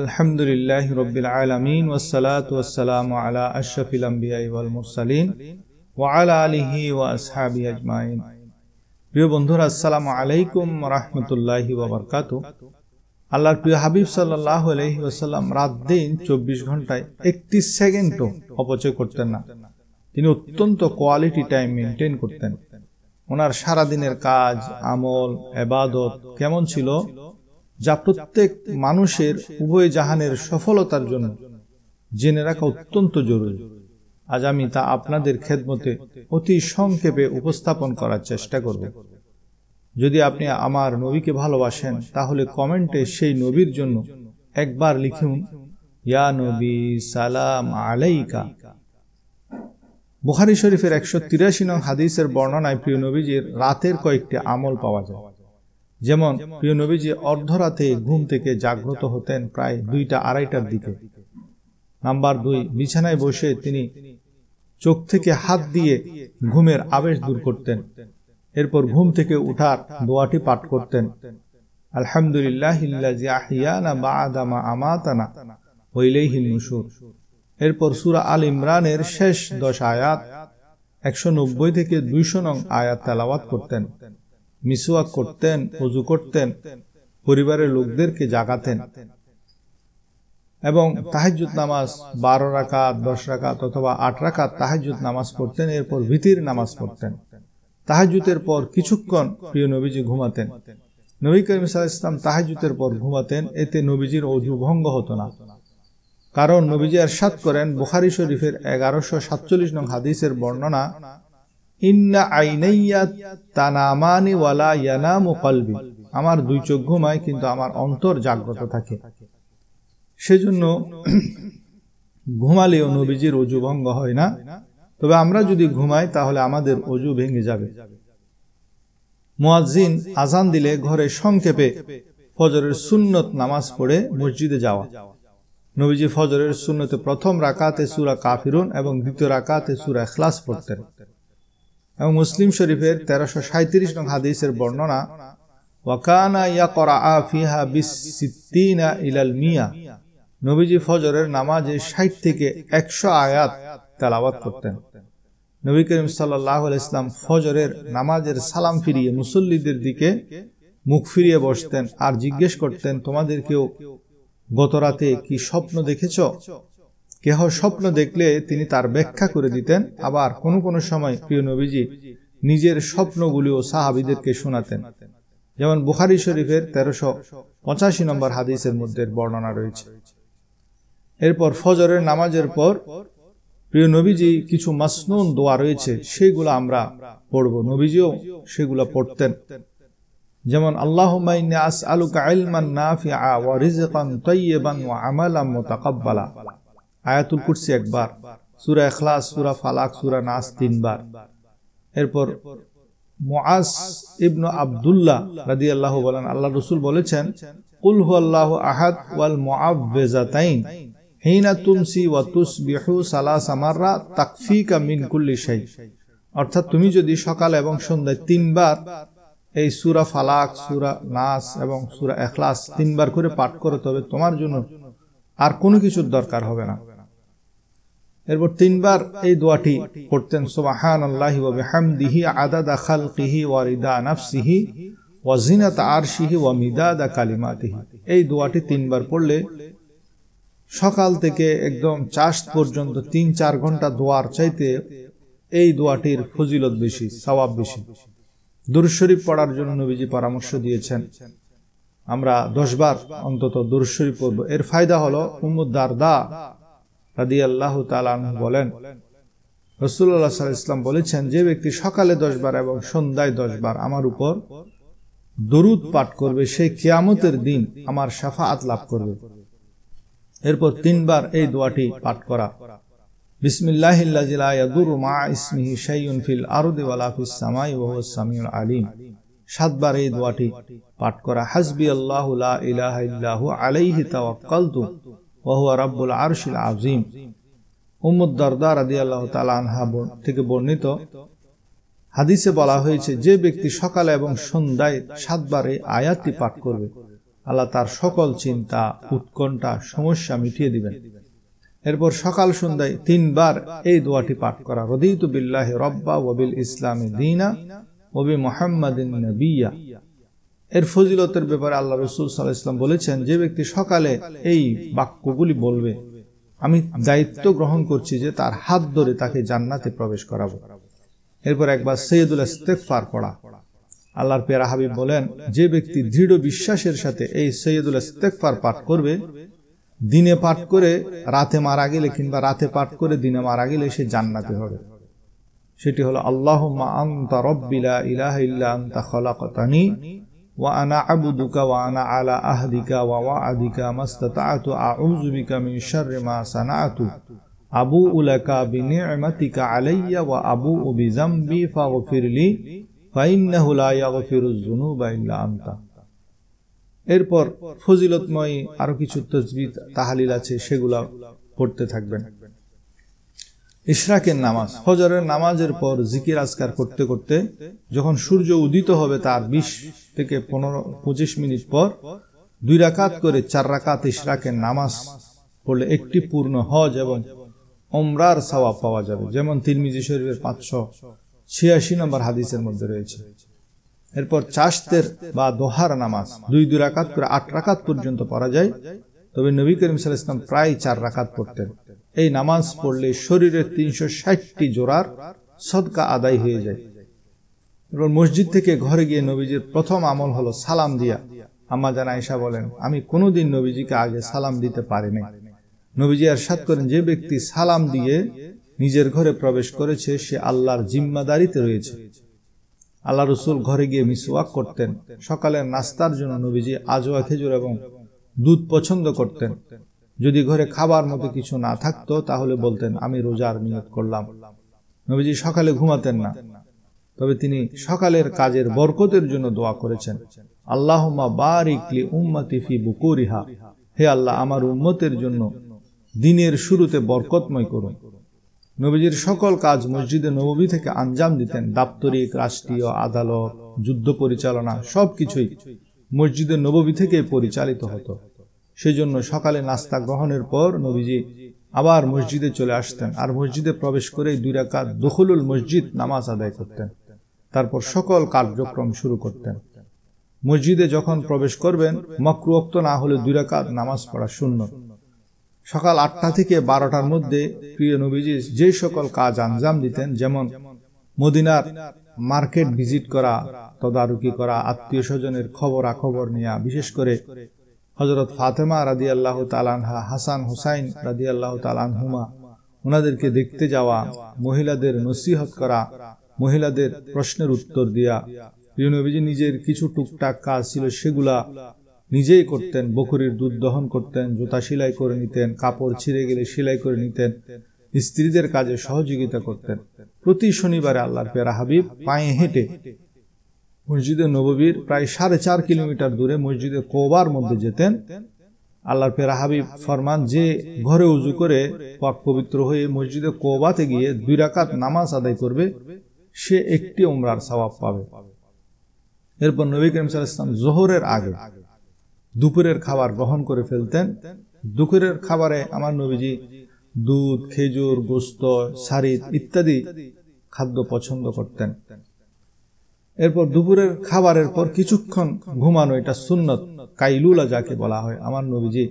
আলহামদুলিল্লাহ রবিল আলমিন ওসালাত ওসালাম আলা আশরফিল মুরসালিন ওয়ালা আলিহি ওয়া আজমাইন প্রিয় বন্ধুরা আসসালামু আলাইকুম রহমতুল্লাহি আল্লাহর প্রিয় হাবিব সাল্লাহ আলহি ওসাল্লাম রাত দিন চব্বিশ ঘন্টায় একটি সেকেন্ডও অপচয় করতেন না তিনি অত্যন্ত কোয়ালিটি টাইম মেনটেন করতেন ওনার সারাদিনের কাজ আমল এবাদত কেমন ছিল যা প্রত্যেক মানুষের উভয় জাহানের সফলতার জন্য জেনে রাখা অত্যন্ত জরুরি আজ আমি তা আপনাদের খেদমতে অতি সংক্ষেপে উপস্থাপন করার চেষ্টা করব যদি আপনি আমার নবীকে ভালোবাসেন তাহলে কমেন্টে সেই নবীর জন্য একবার লিখুন ইয়া নবী সালাম আলাইকা বুহারি শরীফের একশো তিরাশি নং হাদিসের বর্ণনায় প্রিয় নবীজির রাতের কয়েকটি আমল পাওয়া যায় যেমন প্রিয় নবীজি অর্ধরাতে ঘুম থেকে জাগ্রত হতেন প্রায় দুইটা আড়াইটার দিকে নাম্বার দুই বিছানায় বসে তিনি চোখ থেকে হাত দিয়ে ঘুমের আবেশ দূর করতেন এরপর ঘুম থেকে উঠার দোয়াটি পাঠ করতেন আলহামদুলিল্লাহ আমাতানা হইলেইহিল মুসুর এরপর সুরা আল ইমরানের শেষ দশ আয়াত একশো থেকে দুইশো নং আয়াত তালাওয়াত করতেন মিসওয়াক করতেন অজু করতেন পরিবারের লোকদেরকে জাগাতেন এবং তাহাজুদ নামাজ বারো রাকাত দশ রাকাত অথবা আট রাকাত তাহাজুদ নামাজ পড়তেন এরপর ভীতির নামাজ পড়তেন তাহাজুতের পর কিছুক্ষণ প্রিয় নবীজি ঘুমাতেন নবী করিম সাল ইসলাম তাহাজুতের পর ঘুমাতেন এতে নবীজির অজু ভঙ্গ হতো না কারণ নবীজি আর সাত করেন বুখারি শরীফের এগারোশো সাতচল্লিশ নং হাদিসের বর্ণনা আমার দুই চোখ ঘুমায় কিন্তু আমার অন্তর জাগ্রত থাকে সেজন্য ঘুমালেও নবীজির অজু ভঙ্গ হয় না তবে আমরা যদি ঘুমাই তাহলে আমাদের অজু ভেঙে যাবে মুয়াজিন আজান দিলে ঘরে সংক্ষেপে ফজরের সুন্নত নামাজ পড়ে মসজিদে যাওয়া নবীজি ফজরের সুন্নতে প্রথম রাকাতে সুরা কাফিরুন এবং দ্বিতীয় রাকাতে সুরা খ্লাস পড়তেন এবং মুসলিম শরীফের তেরোশো সাঁত্রিশ নং হাদিসের বর্ণনা ওয়াকানা ইয়া করা আফিহা বিসিদ্দিনা ইলাল মিয়া নবীজি ফজরের নামাজে ষাট থেকে একশো আয়াত তেলাওয়াত করতেন নবী করিম সাল্লাহ ইসলাম ফজরের নামাজের সালাম ফিরিয়ে মুসল্লিদের দিকে মুখ ফিরিয়ে বসতেন আর জিজ্ঞেস করতেন তোমাদের কেউ গত রাতে কি স্বপ্ন দেখেছ কেহ স্বপ্ন দেখলে তিনি তার ব্যাখ্যা করে দিতেন আবার কোনো কোনো সময় প্রিয় নবীজি নিজের স্বপ্নগুলিও সাহাবিদেরকে শোনাতেন যেমন বুখারি শরীফের তেরোশো পঁচাশি নম্বর হাদিসের মধ্যে বর্ণনা রয়েছে এরপর ফজরের নামাজের পর প্রিয় নবীজি কিছু মাসনুন দোয়া রয়েছে সেইগুলো আমরা পড়ব নবীজিও সেগুলো পড়তেন যেমন আল্লাহ আস আলুকা ইলমান নাফিআ ওয়া রিজকান তাইয়্যিবান ওয়া আমালান মুতাকাব্বালা আয়াতুল কুরসি একবার সুরা এখলাস সুরা ফালাক সুরা নাস তিনবার এরপর মুআস ইবনু আবদুল্লাহ রাদি আল্লাহ বলেন আল্লাহ রসুল বলেছেন কুল হু আহাদ ওয়াল মুআবেজাতাইন হিনা তুমসি ওয়া তুসবিহু সালাস আমাররা তাকফিকা মিন কুল্লি শাই অর্থাৎ তুমি যদি সকাল এবং সন্ধ্যায় তিনবার এই সুরা ফালাক সুরা নাস এবং সুরা এখলাস তিনবার করে পাঠ করো তবে তোমার জন্য আর কোনো কিছুর দরকার হবে না এরপর তিনবার এই দোয়াটি পড়তেন সুবাহান আল্লাহি ওয়া বিহামদিহি আদাদা খালকিহি ওয়া রিদা নাফসিহি ওয়া জিনাত আরশিহি ওয়া মিদাদা কালিমাতিহি এই দোয়াটি তিনবার পড়লে সকাল থেকে একদম চাষ পর্যন্ত তিন চার ঘন্টা দোয়ার চাইতে এই দোয়াটির ফজিলত বেশি সওয়াব বেশি দুরশরীফ পড়ার জন্য নবীজি পরামর্শ দিয়েছেন আমরা দশবার অন্তত দুরশরীফ পড়ব এর ফায়দা হলো উম্মুদ দারদা রাদি তালান বলেন রসুল্লাহ সাল ইসলাম বলেছেন যে ব্যক্তি সকালে দশবার এবং সন্ধ্যায় দশবার আমার উপর দরুদ পাঠ করবে সেই কিয়ামতের দিন আমার সাফাত লাভ করবে এরপর তিনবার এই দোয়াটি পাঠ করা আলিম রাব্বুল আরশিল আজিম উম্মদ রাদি আল্লাহ আনহা থেকে বর্ণিত হাদিসে বলা হয়েছে যে ব্যক্তি সকালে এবং সন্ধ্যায় সাতবারে আয়াতি পাঠ করবে আল্লাহ তার সকল চিন্তা উৎকণ্ঠা সমস্যা মিটিয়ে দিবেন এরপর সকাল সন্ধ্যায় তিনবার এই দোয়াটি পাঠ করা রদিত বিল্লাহ রব্বা ওবিল ইসলামী দিনা ওবি মোহাম্মদিন নবিয়া এর ফজিলতের ব্যাপারে আল্লাহ রসুল সাল্লাহ ইসলাম বলেছেন যে ব্যক্তি সকালে এই বাক্যগুলি বলবে আমি দায়িত্ব গ্রহণ করছি যে তার হাত ধরে তাকে জান্নাতে প্রবেশ করাবো এরপর একবার সৈয়দুল ইস্তেকফার পড়া আল্লাহর পেরা হাবিব বলেন যে ব্যক্তি দৃঢ় বিশ্বাসের সাথে এই সৈয়দুল ইস্তেকফার পাঠ করবে দিনে পাঠ করে রাতে মারা গেলে কিংবা রাতে পাঠ করে দিনে মারা গেলে সে জান্নাতে হবে সেটি হলো আল্লাহ আন্তা রব্বিলা ইলাহ ইল্লা আন্তা খলাকতানি وأنا عبدك وأنا على عهدك ووعدك ما استطعت أعوذ بك من شر ما صنعت أبوء لك بنعمتك علي وأبوء بذنبي فاغفر لي فإنه لا يغفر الذنوب إلا أنت এরপর ফজিলতময় আরো কিছু তসবিদ তাহালিল আছে সেগুলা পড়তে থাকবেন ইশরাকের নামাজ ফজরের নামাজের পর জিকির আজকার করতে করতে যখন সূর্য উদিত হবে তার বিশ থেকে পনেরো পঁচিশ মিনিট পর দুই রাকাত করে চার রাকাত ইশরাকের নামাজ পড়লে একটি পূর্ণ হজ এবং অমরার সাওয়া পাওয়া যাবে যেমন তিরমিজি শরীরের পাঁচশো ছিয়াশি নম্বর হাদিসের মধ্যে রয়েছে এরপর চাষতের বা দোহার নামাজ দুই দুই রাকাত করে আট রাকাত পর্যন্ত পড়া যায় তবে নবী করিম সাল ইসলাম প্রায় চার রাকাত পড়তেন এই নামাজ পড়লে শরীরের তিনশো ষাটটি জোড়ার সদকা আদায় হয়ে যায় মসজিদ থেকে ঘরে গিয়ে নবীজির প্রথম আমল হলো সালাম দিয়া আম্মা জানা আয়সা বলেন আমি কোনোদিন নবীজিকে আগে সালাম দিতে নাই নবীজি আর সাত করেন যে ব্যক্তি সালাম দিয়ে নিজের ঘরে প্রবেশ করেছে সে আল্লাহর জিম্মাদারিতে রয়েছে আল্লাহ রসুল ঘরে গিয়ে মিসওয়াক করতেন সকালের নাস্তার জন্য নবীজি আজোয়া খেজুর এবং দুধ পছন্দ করতেন যদি ঘরে খাবার মতো কিছু না থাকতো তাহলে বলতেন আমি রোজার নিয়ত করলাম নবীজি সকালে ঘুমাতেন না তবে তিনি সকালের কাজের বরকতের জন্য দোয়া করেছেন বারিকলি ফি বুকুরিহা হে আল্লাহ আমার উম্মতের জন্য দিনের শুরুতে বরকতময় করুন নবীজির সকল কাজ মসজিদে নবী থেকে আঞ্জাম দিতেন দাপ্তরিক রাষ্ট্রীয় আদালত যুদ্ধ পরিচালনা সবকিছুই মসজিদে নবী থেকে পরিচালিত হতো সেই জন্য সকালে নাস্তা গ্রহণের পর নবীজি আবার মসজিদে চলে আসতেন আর মসজিদে প্রবেশ করে দুই রাকাত দখলুল মসজিদ নামাজ আদায় করতেন তারপর সকল কার্যক্রম শুরু করতেন মসজিদে যখন প্রবেশ করবেন মক্রুক্ত না হলে দুই রাকাত নামাজ পড়া শূন্য সকাল আটটা থেকে বারোটার মধ্যে প্রিয় নবীজি যে সকল কাজ আঞ্জাম দিতেন যেমন মদিনার মার্কেট ভিজিট করা তদারকি করা আত্মীয় স্বজনের খবর আখবর নেওয়া বিশেষ করে হজরত ফাতেমা রাজি আল্লাহ তালানহা হাসান হুসাইন রাজি আল্লাহ তালানহুমা ওনাদেরকে দেখতে যাওয়া মহিলাদের নসিহত করা মহিলাদের প্রশ্নের উত্তর দিয়া প্রিয়নবীজি নিজের কিছু টুকটাক কাজ ছিল সেগুলা নিজেই করতেন বকরির দুধ দহন করতেন জুতা সেলাই করে নিতেন কাপড় ছিঁড়ে গেলে সেলাই করে নিতেন স্ত্রীদের কাজে সহযোগিতা করতেন প্রতি শনিবারে আল্লাহর পেরা হাবিব পায়ে হেঁটে মসজিদে নববীর প্রায় সাড়ে চার কিলোমিটার দূরে মসজিদে কোবার মধ্যে যেতেন আল্লাহর পেরা হাবিব ফরমান যে ঘরে উজু করে পাক পবিত্র হয়ে মসজিদে কোবাতে গিয়ে দুই রাকাত নামাজ আদায় করবে সে একটি ওমরার স্বভাব পাবে এরপর নবী করিম সাল্লাম জোহরের আগে দুপুরের খাবার গ্রহণ করে ফেলতেন দুপুরের খাবারে আমার নবীজি দুধ খেজুর গোস্ত সারিদ ইত্যাদি খাদ্য পছন্দ করতেন এরপর দুপুরের খাবারের পর কিছুক্ষণ ঘুমানো এটা সুন্নত কাইলুলা যাকে বলা হয় আমার নবীজি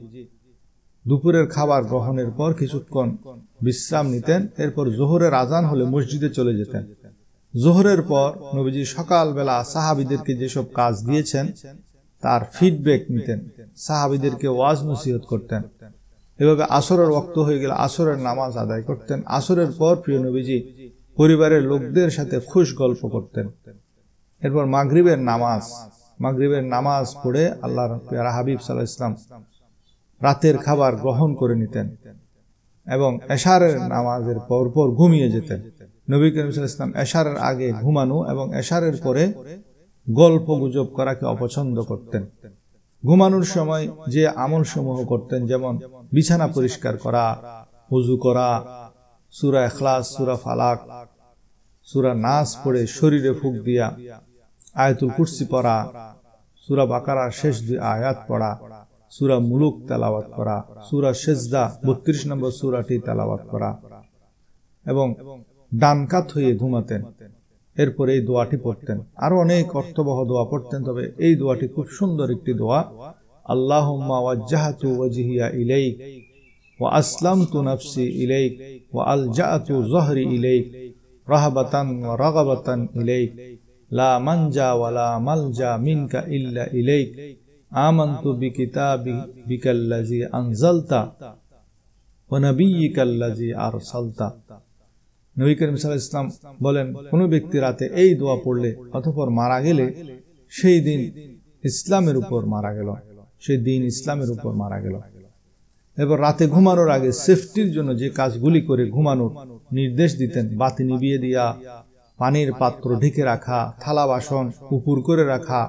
দুপুরের খাবার গ্রহণের পর কিছুক্ষণ বিশ্রাম নিতেন এরপর জোহরের আজান হলে মসজিদে চলে যেতেন জোহরের পর নবীজি সকালবেলা সাহাবিদেরকে যেসব কাজ দিয়েছেন তার ফিডব্যাক নিতেন সাহাবিদেরকে ওয়াজ নসিহত করতেন এভাবে আসরের অক্ত হয়ে গেলে আসরের নামাজ আদায় করতেন আসরের পর প্রিয় নবীজি পরিবারের লোকদের সাথে খুশ গল্প করতেন এরপর মাগরীবের নামাজ মাগরীবের নামাজ পড়ে আল্লাহ পেয়ারা হাবিব সাল্লাহ ইসলাম রাতের খাবার গ্রহণ করে নিতেন এবং এশারের নামাজের পরপর ঘুমিয়ে যেতেন নবী করিম ইসলাম এশারের আগে ঘুমানো এবং এশারের পরে গল্প গুজব করাকে অপছন্দ করতেন ঘুমানোর সময় যে আমল সমূহ করতেন যেমন বিছানা পরিষ্কার করা হুজু করা সুরা এখলাস সুরা ফালাক সুরা নাস পড়ে শরীরে ফুক দিয়া আয়াতুল কুরসি পড়া সুরা বাকারার শেষ দুই আয়াত পড়া সুরা মুলুক তেলাওয়াত করা সুরা শেষদা বত্রিশ নম্বর সুরাটি তেলাওয়াত করা এবং ডানকাত হয়ে ঘুমাতেন এরপর এই দোয়াটি পড়তেন আরো অনেক অর্থবহ দোয়া পড়তেন তবে এই দোয়াটি খুব সুন্দর একটি দোয়া আল্লাহ ওয়াজিহিয়া ইলাইক ও আসলাম তু নফসি ইলাইক ওয়া আল জাহাতু জহরি রাহাবাতান ওয়া রাগাবাতান লা মানজা ওয়ালা মালজা মিনকা ইল্লা ইলাইক বিকিতাবি আনজালতা আরসালতা নবী করিম সাল্লাল্লাহু বলেন কোনো ব্যক্তি রাতে এই দোয়া পড়লে অথপর মারা গেলে সেই দিন ইসলামের উপর মারা গেল সেই দিন ইসলামের উপর মারা গেল এবার রাতে ঘুমানোর আগে সেফটির জন্য যে কাজগুলি করে ঘুমানোর নির্দেশ দিতেন বাতি নিবিয়ে দিয়া পানির পাত্র ঢেকে রাখা থালা বাসন উপর করে রাখা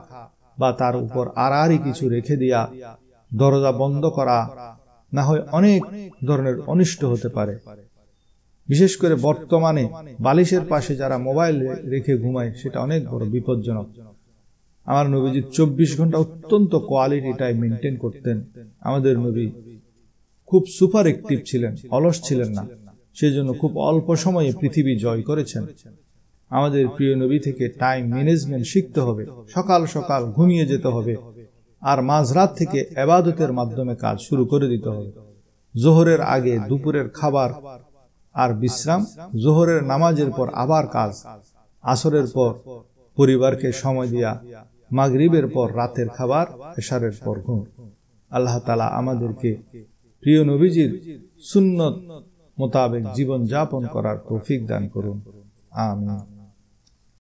বা তার উপর আড়াআড়ি কিছু রেখে দিয়া দরজা বন্ধ করা না হয় অনেক ধরনের অনিষ্ট হতে পারে বিশেষ করে বর্তমানে বালিশের পাশে যারা মোবাইল রেখে ঘুমায় সেটা অনেক বড় বিপজ্জনক আমার নবীজি চব্বিশ ঘন্টা অত্যন্ত কোয়ালিটি টাইম মেনটেন করতেন আমাদের নবী খুব সুপার অ্যাক্টিভ ছিলেন অলস ছিলেন না সেজন্য খুব অল্প সময়ে পৃথিবী জয় করেছেন আমাদের প্রিয় নবী থেকে টাইম ম্যানেজমেন্ট শিখতে হবে সকাল সকাল ঘুমিয়ে যেতে হবে আর মাঝরাত থেকে এবাদতের মাধ্যমে কাজ শুরু করে দিতে হবে জোহরের আগে দুপুরের খাবার আর বিশ্রাম জোহরের নামাজের পর আবার কাজ আসরের পর পরিবারকে সময় দিয়া মাগরীবের পর রাতের খাবার এশারের পর ঘুম আল্লাহ তালা আমাদেরকে প্রিয় নবীজির সুন্নত মোতাবেক জীবন যাপন করার তৌফিক দান করুন আমি